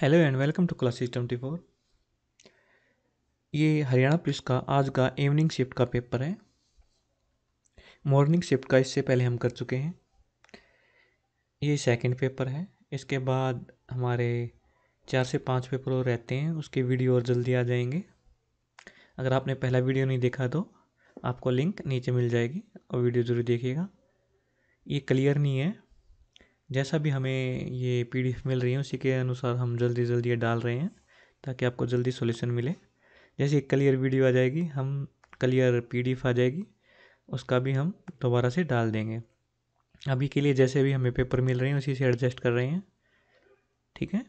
hello and welcome to classes twenty four ये Haryana police का आज का इवनिंग शिफ्ट का पेपर है मॉर्निंग शिफ्ट का इससे पहले हम कर चुके हैं ये सेकंड पेपर है इसके बाद हमारे चार से पांच पेपर और रहते हैं उसके वीडियो और जल्दी आ जाएंगे अगर आपने पहला वीडियो नहीं देखा तो आपको लिंक नीचे मिल जाएगी और वीडियो ज़रूर देखिएगा ये क्लियर नहीं है जैसा भी हमें ये पी डी एफ मिल रही है उसी के अनुसार हम जल्दी जल्दी ये डाल रहे हैं ताकि आपको जल्दी सोल्यूशन मिले जैसे एक क्लियर वीडियो आ जाएगी हम क्लियर पी डी एफ आ जाएगी उसका भी हम दोबारा से डाल देंगे अभी के लिए जैसे भी हमें पेपर मिल रहे हैं उसी से एडजस्ट कर रहे हैं ठीक है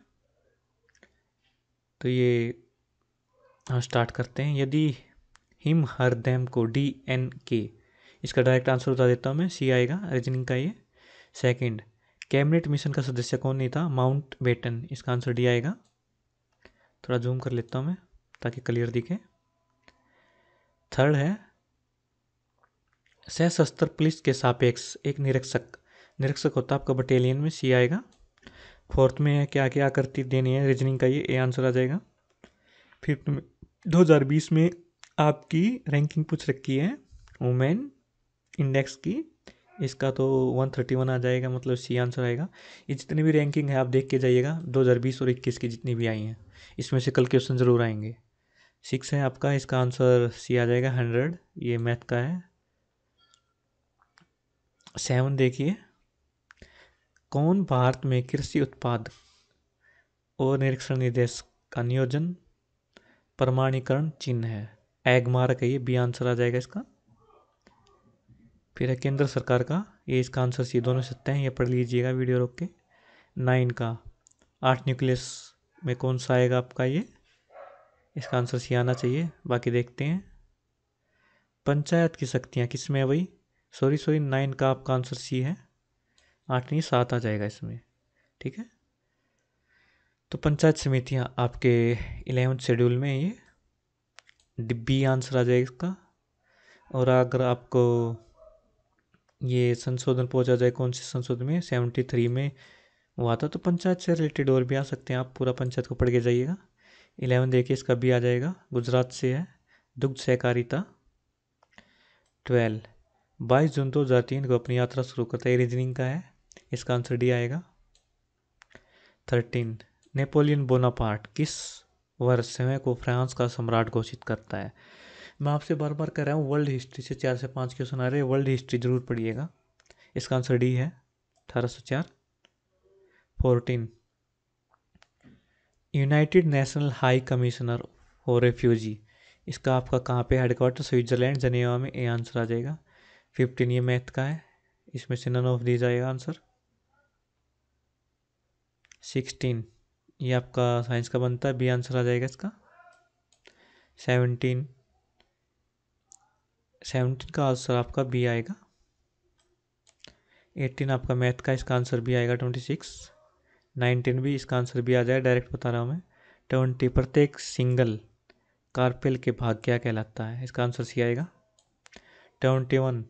तो ये हम स्टार्ट करते हैं यदि हिम हर दैम को डी एन के इसका डायरेक्ट आंसर बता देता हूँ मैं सी आएगा रीजनिंग का ये सेकंड कैबिनेट मिशन का सदस्य कौन नहीं था माउंट बेटन इसका आंसर डी आएगा थोड़ा जूम कर लेता हूँ मैं ताकि क्लियर दिखे थर्ड है सशस्त्र पुलिस के सापेक्ष एक निरीक्षक निरीक्षक होता है आपका बटालियन में सी आएगा फोर्थ में है क्या क्या आकृति देनी है रीजनिंग का ये ए आंसर आ जाएगा फिफ्थ में 2020 में आपकी रैंकिंग पूछ रखी है वुमेन इंडेक्स की इसका तो वन थर्टी वन आ जाएगा मतलब सी आंसर आएगा ये जितनी भी रैंकिंग है आप देख के जाइएगा दो हज़ार बीस और इक्कीस की जितनी भी आई हैं इसमें से कल क्वेश्चन ज़रूर आएंगे सिक्स है आपका इसका आंसर सी आ जाएगा हंड्रेड ये मैथ का है सेवन देखिए कौन भारत में कृषि उत्पाद और निरीक्षण निर्देश का नियोजन प्रमाणीकरण चिन्ह है एग मार्क है ये बी आंसर आ जाएगा इसका फिर है केंद्र सरकार का ये इसका आंसर सी दोनों सत्य हैं ये पढ़ लीजिएगा वीडियो रोक के नाइन का आठ न्यूक्लियस में कौन सा आएगा आपका ये इसका आंसर सी आना चाहिए बाकी देखते हैं पंचायत की शक्तियाँ किस में है वही सॉरी सॉरी नाइन का आपका आंसर सी है आठ नहीं सात आ जाएगा इसमें ठीक है तो पंचायत समितियाँ आपके इलेवंथ शेड्यूल में ये डिब्बी आंसर आ जाएगा इसका और अगर आपको ये संशोधन पहुंचा जाए कौन से संशोधन में सेवेंटी थ्री में हुआ था तो पंचायत से रिलेटेड और भी आ सकते हैं आप पूरा पंचायत को पढ़ के जाइएगा इलेवन देखिए इसका भी आ जाएगा गुजरात से है दुग्ध सहकारिता ट्वेल्व बाईस जून दो हज़ार तीन को अपनी यात्रा शुरू करता है रीजनिंग का है इसका आंसर डी आएगा थर्टीन नेपोलियन बोनापार्ट किस वर्ष स्वयं को फ्रांस का सम्राट घोषित करता है मैं आपसे बार बार कह रहा हूँ वर्ल्ड हिस्ट्री से चार से पाँच क्वेश्चन आ रहे हैं वर्ल्ड हिस्ट्री ज़रूर पढ़िएगा इसका आंसर डी है अठारह सौ चार fourteen united national high commissioner for refugee इसका आपका कहाँ पे हेडक्वार्टर स्विट्जरलैंड जनेवा में ए आंसर आ जाएगा फिफ्टीन ये मैथ का है इसमें से नन ऑफ दीज आएगा आंसर सिक्सटीन ये आपका साइंस का बनता है बी आंसर आ जाएगा इसका सेवनटीन सेवनटीन का आंसर आपका बी आएगा एटीन आपका मैथ का इसका आंसर भी आएगा ट्वेंटी सिक्स नाइनटीन भी इसका आंसर भी आ जाएगा डायरेक्ट बता रहा हूँ मैं ट्वेंटी प्रत्येक सिंगल कार्पेल के भाग क्या कहलाता है इसका आंसर सी आएगा ट्वेंटी वन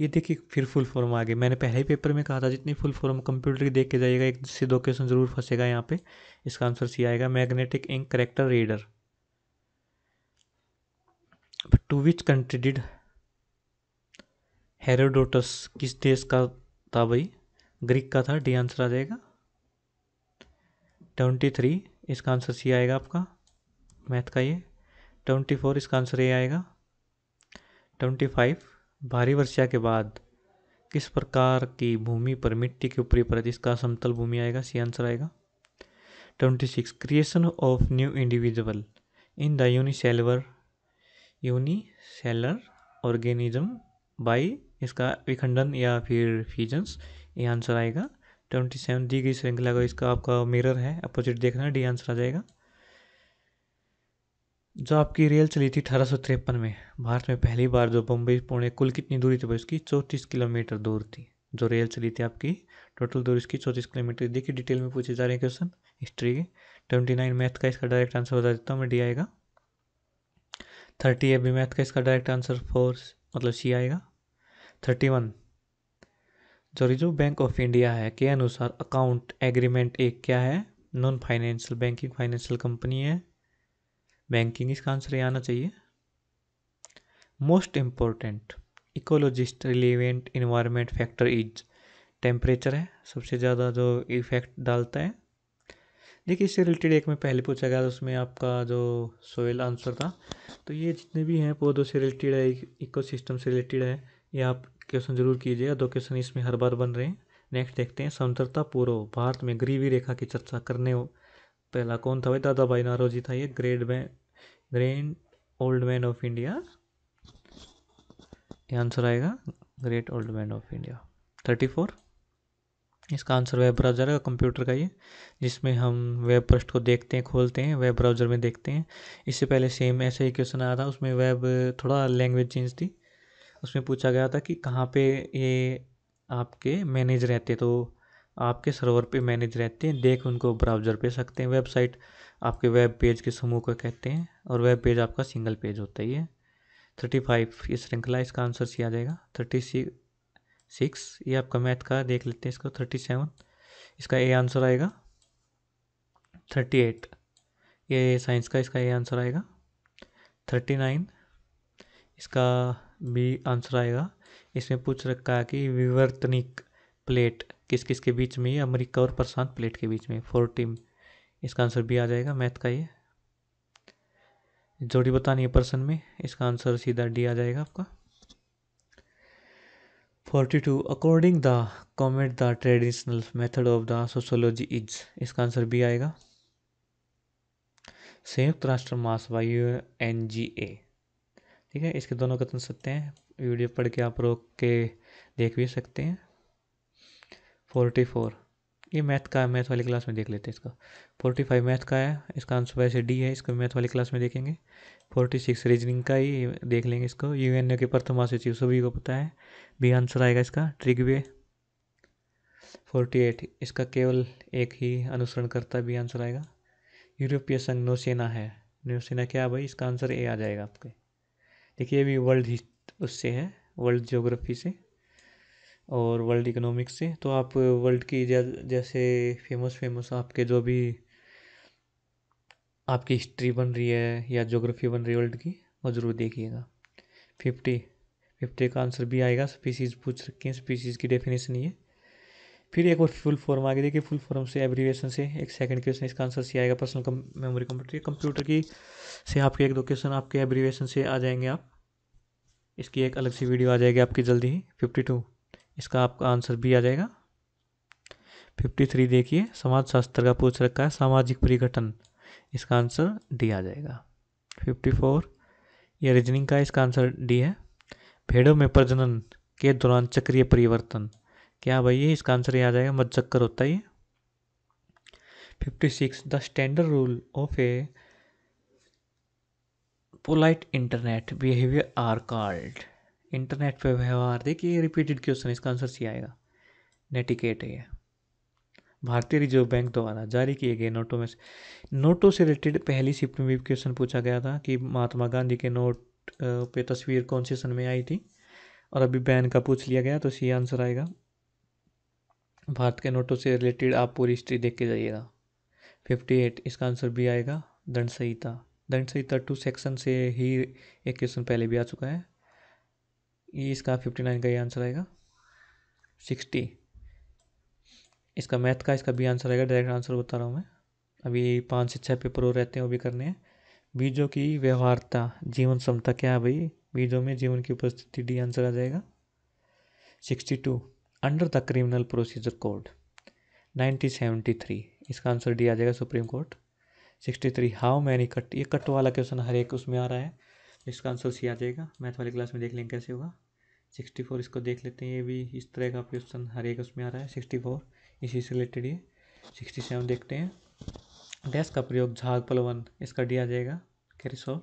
ये देखिए फिर फुल फॉर्म आ गए मैंने पहले ही पेपर में कहा था जितनी फुल फॉर्म कंप्यूटर की देख के जाइएगा एक से दो क्वेश्चन जरूर फंसेगा यहाँ पे इसका आंसर सी आएगा magnetic ink character reader to which country did Herodotus किस देश का था भाई ग्रीक का था डी आंसर आ जाएगा ट्वेंटी थ्री इसका आंसर सी आएगा आपका मैथ का ये ट्वेंटी फोर इसका आंसर ए आएगा ट्वेंटी फाइव भारी वर्षा के बाद किस प्रकार की भूमि पर मिट्टी के ऊपरी परत इसका समतल भूमि आएगा सी आंसर आएगा twenty six creation of new individual in the unicellular unicellular organism by इसका विखंडन या फिर फीजन्स ये आंसर आएगा ट्वेंटी सेवन दी गई श्रृंखला का इसका आपका मिरर है अपोजिट देखना डी आंसर आ जाएगा जो आपकी रेल चली थी अठारह में भारत में पहली बार जो बम्बई पुणे कुल कितनी दूरी थी इसकी चौंतीस किलोमीटर दूर थी जो रेल चली थी आपकी टोटल दूरी इसकी चौंतीस किलोमीटर देखिए डिटेल में पूछे जा रहे हैं क्वेश्चन हिस्ट्री के ट्वेंटी नाइन मैथ का इसका डायरेक्ट आंसर बता देता हूँ मैं डी आएगा थर्टी ए बी मैथ का इसका डायरेक्ट आंसर फोर मतलब सी आएगा थर्टी वन जो रिजर्व बैंक ऑफ इंडिया है के अनुसार अकाउंट एग्रीमेंट एक क्या है non financial banking financial company है बैंकिंग इसका आंसर ये आना चाहिए most important ecologist relevant environment factor is temperature है सबसे ज़्यादा जो इफेक्ट डालता है देखिए इससे रिलेटेड एक में पहले पूछा गया था उसमें आपका जो सोयल आंसर था तो ये जितने भी हैं पौधों से रिलेटेड है इको सिस्टम से रिलेटेड है ये आप क्वेश्चन जरूर कीजिएगा दो क्वेश्चन इसमें हर बार बन रहे हैं नेक्स्ट देखते हैं स्वतंत्रता पूर्व भारत में गरीबी रेखा की चर्चा करने हो पहला कौन था भाई दादा भाई नारोजी था ये great man grand old man of India ये आंसर आएगा great old man of India thirty four इसका आंसर वेब ब्राउज़र है कंप्यूटर का ये जिसमें हम वेब पृष्ठ को देखते हैं खोलते हैं वेब ब्राउज़र में देखते हैं इससे पहले सेम ऐसा ही क्वेश्चन आया था उसमें वेब थोड़ा लैंग्वेज चेंज थी उसमें पूछा गया था कि कहाँ पे ये आपके मैनेज रहते तो आपके सर्वर पे मैनेज रहते हैं देख उनको ब्राउज़र पे सकते हैं वेबसाइट आपके वेब पेज के समूह को कहते हैं और वेब पेज आपका सिंगल पेज होता ही है थर्टी फाइव ये श्रृंखला इसका आंसर सी आ जाएगा थर्टी सी सिक्स ये आपका मैथ का देख लेते हैं इसको थर्टी सेवन इसका ए आंसर आएगा थर्टी एट ये साइंस का इसका ए आंसर आएगा थर्टी नाइन इसका बी आंसर आएगा इसमें पूछ रखा है कि विवर्तनिक प्लेट किस किस के बीच में अमेरिका और प्रशांत प्लेट के बीच में फोर्टीन इसका आंसर भी आ जाएगा मैथ का ये जोड़ी बतानी है पर्सन में इसका आंसर सीधा डी आ जाएगा आपका 42 according the Comte the traditional method of the sociology is इसका आंसर भी आएगा संयुक्त राष्ट्र महासभा एन जी ए ठीक है इसके दोनों कथन सत्य हैं वीडियो पढ़ के आप रोक के देख भी सकते हैं फोर्टी फोर ये मैथ का है मैथ वाली क्लास में देख लेते हैं इसका फोर्टी फाइव मैथ का है इसका आंसर वैसे डी है इसको मैथ वाली क्लास में देखेंगे फोर्टी सिक्स रीजनिंग का ही देख लेंगे इसको यू एन के प्रथम सचिव सभी को पता है बी आंसर आएगा इसका ट्रिक वे फोर्टी एट इसका केवल एक ही अनुसरण करता बी आंसर आएगा यूरोपीय संघ नौसेना है नौसेना क्या भाई इसका आंसर ए आ जाएगा आपके देखिए ये भी वर्ल्ड उससे है वर्ल्ड जोग्राफी से और वर्ल्ड इकोनॉमिक से तो आप वर्ल्ड की जैसे फेमस फेमस आपके जो भी आपकी हिस्ट्री बन रही है या ज्योग्राफी बन रही है वर्ल्ड की वो ज़रूर देखिएगा फिफ्टी फिफ्टी का आंसर भी आएगा स्पीसीज़ पूछ रखी हैं स्पीसीज़ की डेफिनेशन ये फिर एक और फुल फॉर्म आगे देखिए फुल फॉर्म से एब्रीवेशन से एक सेकंड क्वेश्चन इसका आंसर से आएगा personal come, memory computer computer की से आपके एक दो क्वेश्चन आपके एब्रीवेशन से आ जाएंगे आप इसकी एक अलग सी वीडियो आ जाएगी आपकी जल्दी ही फिफ्टी टू इसका आपका आंसर भी आ जाएगा फिफ्टी थ्री देखिए समाजशास्त्र का पूछ रखा है सामाजिक परिघटन इसका आंसर डी आ जाएगा फिफ्टी फोर ये रीजनिंग का इसका आंसर डी है भेड़ों में प्रजनन के दौरान चक्रीय परिवर्तन क्या भाई ये इसका आंसर ये आ जाएगा मत चक्कर होता है fifty six the standard rule of a polite internet behaviour are called internet पे व्यवहार देखिए ये रिपीटेड क्वेश्चन इसका आंसर सी आएगा नेटिकेट है ये भारतीय रिजर्व बैंक द्वारा जारी किए गए नोटों में नोटों से रिलेटेड पहली शिफ्ट में भी क्वेश्चन पूछा गया था कि महात्मा गांधी के नोट पे तस्वीर कौन से सन में आई थी और अभी बैन का पूछ लिया गया तो सी आंसर आएगा भारत के नोटों से रिलेटेड आप पूरी हिस्ट्री देख के जाइएगा फिफ्टी एट इसका आंसर भी आएगा दंड संहिता दंड संहिता टू सेक्शन से ही एक क्वेश्चन पहले भी आ चुका है ये इसका फिफ्टी नाइन का ये आंसर आएगा सिक्सटी इसका मैथ का इसका भी आंसर आएगा डायरेक्ट आंसर बता रहा हूँ मैं अभी पाँच से छः पेपर और रहते हैं वो भी करने हैं बीजों की व्यवहारता जीवन क्षमता क्या है भाई बीजों में जीवन की उपस्थिति डी आंसर आ जाएगा sixty two under the criminal procedure code nineteen seventy three इसका आंसर डी आ जाएगा Supreme Court sixty three how many cut ये कट वाला क्वेश्चन हर एक उसमें आ रहा है इसका आंसर सी आ जाएगा मैथ वाली क्लास में देख लेंगे कैसे होगा सिक्सटी फोर इसको देख लेते हैं ये भी इस तरह का क्वेश्चन हर एक उसमें आ रहा है सिक्सटी फोर इसी से रिलेटेड ये सिक्सटी सेवन देखते हैं डैश का प्रयोग झाग पलवन इसका डी आ जाएगा कैरी सॉल्व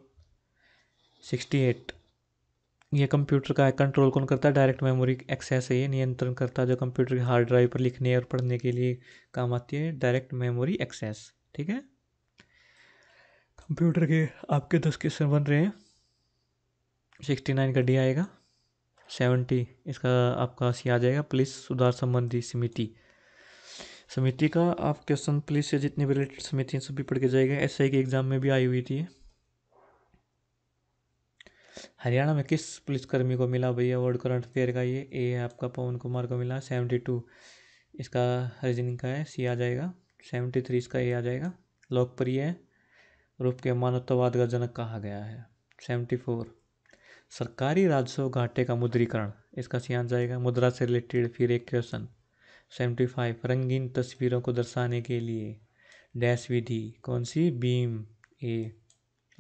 सिक्सटी एट ये कंप्यूटर का कंट्रोल कौन करता है डायरेक्ट मेमोरी एक्सेस है ये नियंत्रण करता है जो कंप्यूटर के हार्ड ड्राइव पर लिखने और पढ़ने के लिए काम आती है डायरेक्ट मेमोरी एक्सेस ठीक है कंप्यूटर के आपके दस क्वेश्चन बन रहे हैं सिक्सटी नाइन का डी आएगा सेवेंटी इसका आपका सी आ जाएगा पुलिस सुधार संबंधी समिति समिति का आप क्वेश्चन पुलिस से जितने भी रिलेटेड समिति हैं भी पढ़ के जाएगा एस के एग्ज़ाम में भी आई हुई थी हरियाणा में किस पुलिसकर्मी को मिला भैया वर्ल्ड करंट अफेयर का ये ए है आपका पवन कुमार को मिला सेवेंटी टू इसका रीजनिंग का है सी आ जाएगा सेवेंटी थ्री इसका ए आ जाएगा लोकप्रिय रूप के मानवतावाद का जनक कहा गया है सेवेंटी फोर सरकारी राजस्व घाटे का मुद्रीकरण इसका सियान आंसर आएगा मुद्रा से रिलेटेड फिर एक क्वेश्चन सेवेंटी फाइव रंगीन तस्वीरों को दर्शाने के लिए डैश विधि कौन सी beam A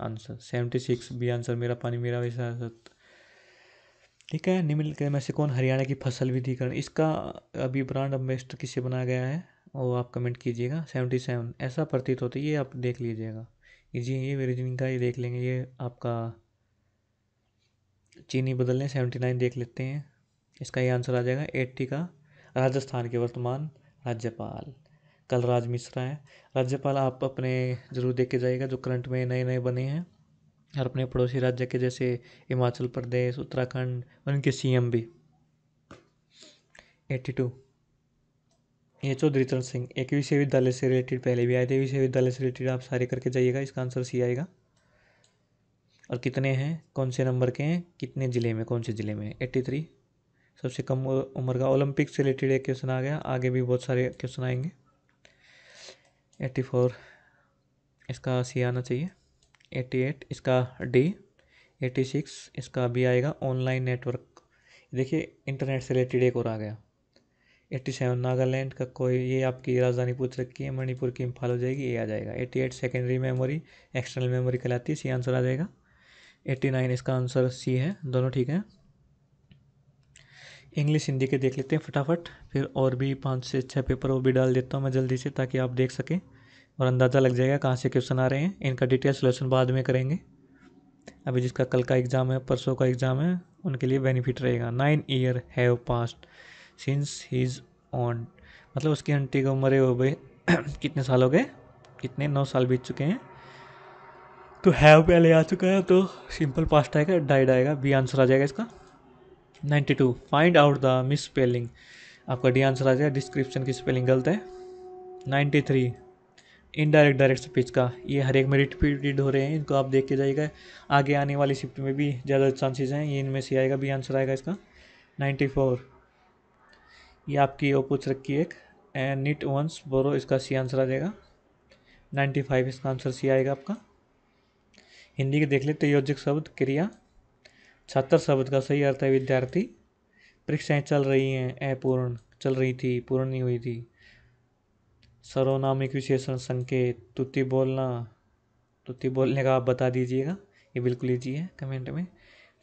answer seventy six B answer मेरा पानी मेरा वैसा ठीक है निम्नलिखित में से कौन हरियाणा की फसल विधिकरण इसका अभी ब्रांड अम्बेस्टर किसे बनाया गया है वो आप कमेंट कीजिएगा सेवेंटी सेवन ऐसा प्रतीत होता है ये आप देख लीजिएगा जी ये रीजनिंग का ये देख लेंगे ये आपका चीनी बदल लें सेवेंटी नाइन देख लेते हैं इसका ये आंसर आ जाएगा एट्टी का राजस्थान के वर्तमान राज्यपाल कलराज मिश्रा हैं राज्यपाल आप अपने ज़रूर देख के जाइएगा जो करंट में नए नए बने हैं और अपने पड़ोसी राज्य के जैसे हिमाचल प्रदेश उत्तराखंड उनके एम भी एट्टी टू ये चौधरी चरण सिंह एक विश्वविद्यालय से रिलेटेड पहले भी आए थे विश्वविद्यालय से रिलेटेड आप सारे करके जाइएगा इसका आंसर सी आएगा और कितने हैं कौन से नंबर के हैं कितने ज़िले में कौन से ज़िले में एट्टी थ्री सबसे कम उम्र का ओलंपिक से रिलेटेड एक क्वेश्चन आ गया आगे भी बहुत सारे क्वेश्चन आएंगे एट्टी फोर इसका सी आना चाहिए एट्टी एट इसका डी एट्टी सिक्स इसका बी आएगा ऑनलाइन नेटवर्क देखिए इंटरनेट से रिलेटेड एक और आ गया एट्टी सेवन नागालैंड का कोई ये आपकी राजधानी पूछ रखी है मणिपुर की इम्फाल हो जाएगी ये आ जाएगा eighty eight secondary memory external memory कहलाती है सी आंसर आ जाएगा एट्टी नाइन इसका आंसर सी है दोनों ठीक है इंग्लिश हिंदी के देख लेते हैं फटाफट फिर और भी पाँच से छः पेपर वो भी डाल देता हूँ मैं जल्दी से ताकि आप देख सकें और अंदाज़ा लग जाएगा कहाँ से क्वेश्चन आ रहे हैं इनका डिटेल सोल्यूशन बाद में करेंगे अभी जिसका कल का एग्ज़ाम है परसों का एग्ज़ाम है उनके लिए बेनिफिट रहेगा nine year have passed since his aunt मतलब उसकी आंटी की उम्र हो भाई कितने साल हो गए कितने नौ साल बीत चुके हैं तो हैव पहले आ चुका है तो सिंपल पास्ट आएगा डाइड आएगा बी आंसर आ जाएगा इसका ninety two find out the misspelling आपका डी आंसर आ जाएगा डिस्क्रिप्शन की स्पेलिंग गलत है ninety three indirect direct speech का ये हर एक में रिपीटेड हो रहे हैं इनको आप देख के जाइएगा आगे आने वाली शिफ्ट में भी ज़्यादा चांसेस हैं ये इनमें से आएगा बी आंसर आएगा इसका नाइन्टी फोर ये आपकी वो पूछ रखी है एक एंड नीट वंस बोरो इसका सी आंसर आ जाएगा नाइन्टी फाइव इसका आंसर सी आएगा आपका हिंदी के देख लेते योजक शब्द क्रिया छात्र शब्द का सही अर्थ है विद्यार्थी परीक्षाएं चल रही हैं अपूर्ण चल रही थी पूर्ण नहीं हुई थी सर्वनामिक विशेषण संकेत तुति बोलना तुति बोलने का आप बता दीजिएगा ये बिल्कुल लीजिए है कमेंट में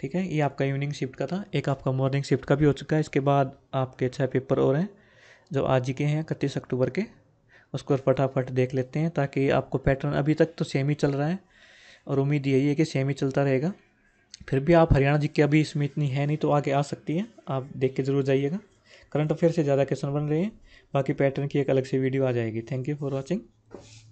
ठीक है ये आपका इवनिंग शिफ्ट का था एक आपका मॉर्निंग शिफ्ट का भी हो चुका है इसके बाद आपके छः पेपर और हैं जो आज ही के हैं इकतीस अक्टूबर के उसको फटाफट देख लेते हैं ताकि आपको पैटर्न अभी तक तो सेम ही चल रहा है और उम्मीद यही है कि सेम ही चलता रहेगा फिर भी आप हरियाणा जी के अभी इसमें इतनी है नहीं तो आगे आ सकती है आप देख के ज़रूर जाइएगा करंट अफेयर से ज़्यादा क्वेश्चन बन रहे हैं बाकी पैटर्न की एक अलग से वीडियो आ जाएगी थैंक यू फॉर वॉचिंग